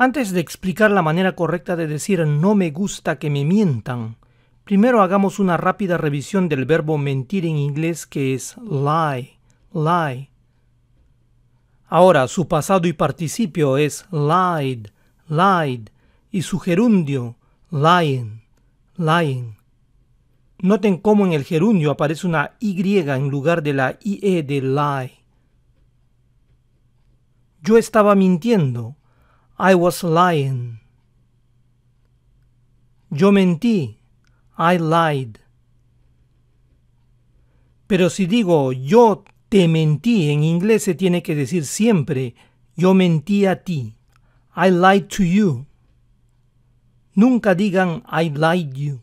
Antes de explicar la manera correcta de decir no me gusta que me mientan, primero hagamos una rápida revisión del verbo mentir en inglés que es lie, lie. Ahora, su pasado y participio es lied, lied, y su gerundio, lying, lying. Noten cómo en el gerundio aparece una Y en lugar de la IE de lie. Yo estaba mintiendo, I was lying. Yo mentí. I lied. Pero si digo yo te mentí, en inglés se tiene que decir siempre yo mentí a ti. I lied to you. Nunca digan I lied you.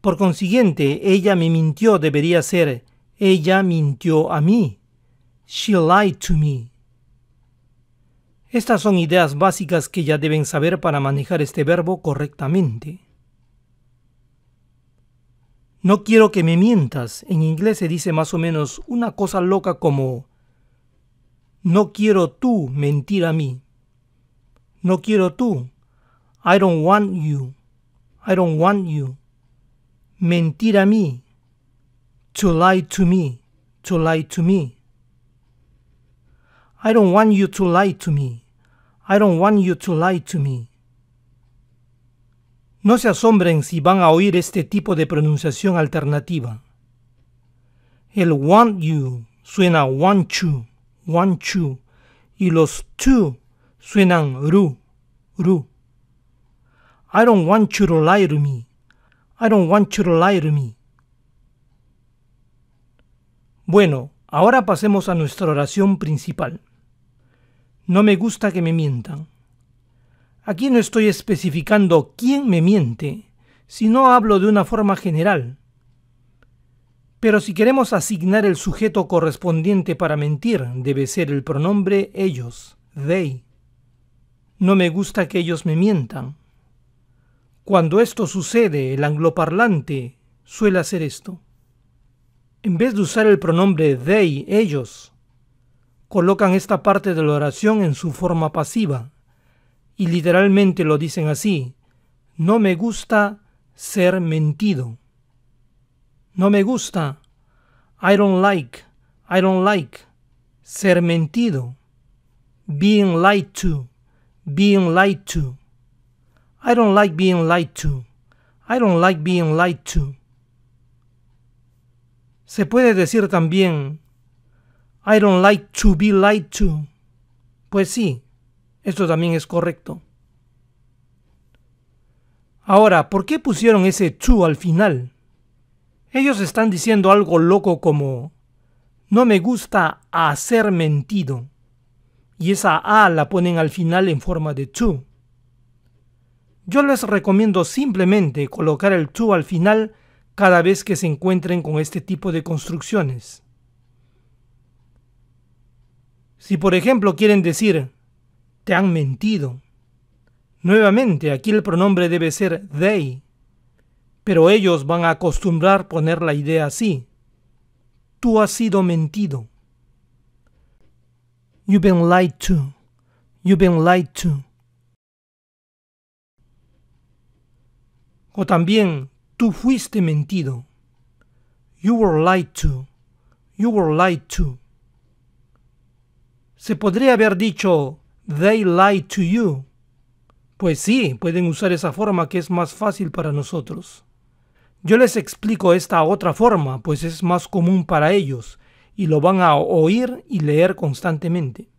Por consiguiente, ella me mintió debería ser ella mintió a mí. She lied to me. Estas son ideas básicas que ya deben saber para manejar este verbo correctamente. No quiero que me mientas. En inglés se dice más o menos una cosa loca como No quiero tú mentir a mí. No quiero tú. I don't want you. I don't want you. Mentir a mí. To lie to me. To lie to me. I don't want you to lie to me. I don't want you to lie to me. No se asombren si van a oír este tipo de pronunciación alternativa. El want you suena want you, want you, y los two suenan ru, ru. I don't want you to lie to me. I don't want you to lie to me. Bueno, ahora pasemos a nuestra oración principal. No me gusta que me mientan. Aquí no estoy especificando quién me miente, sino hablo de una forma general. Pero si queremos asignar el sujeto correspondiente para mentir, debe ser el pronombre ellos, they. No me gusta que ellos me mientan. Cuando esto sucede, el angloparlante suele hacer esto. En vez de usar el pronombre they, ellos, colocan esta parte de la oración en su forma pasiva y literalmente lo dicen así, no me gusta ser mentido. No me gusta, I don't like, I don't like, ser mentido, being lied to, being lied to. I don't like being lied to. I don't like being lied to. Se puede decir también I don't like to be lied to. Pues sí, esto también es correcto. Ahora, ¿por qué pusieron ese to al final? Ellos están diciendo algo loco como no me gusta hacer mentido. Y esa a la ponen al final en forma de to. Yo les recomiendo simplemente colocar el to al final cada vez que se encuentren con este tipo de construcciones. Si por ejemplo quieren decir, te han mentido. Nuevamente, aquí el pronombre debe ser they, pero ellos van a acostumbrar poner la idea así. Tú has sido mentido. You've been lied to. You've been lied to. O también, tú fuiste mentido. You were lied to. You were lied to. Se podría haber dicho They lie to you. Pues sí, pueden usar esa forma que es más fácil para nosotros. Yo les explico esta otra forma, pues es más común para ellos y lo van a oír y leer constantemente.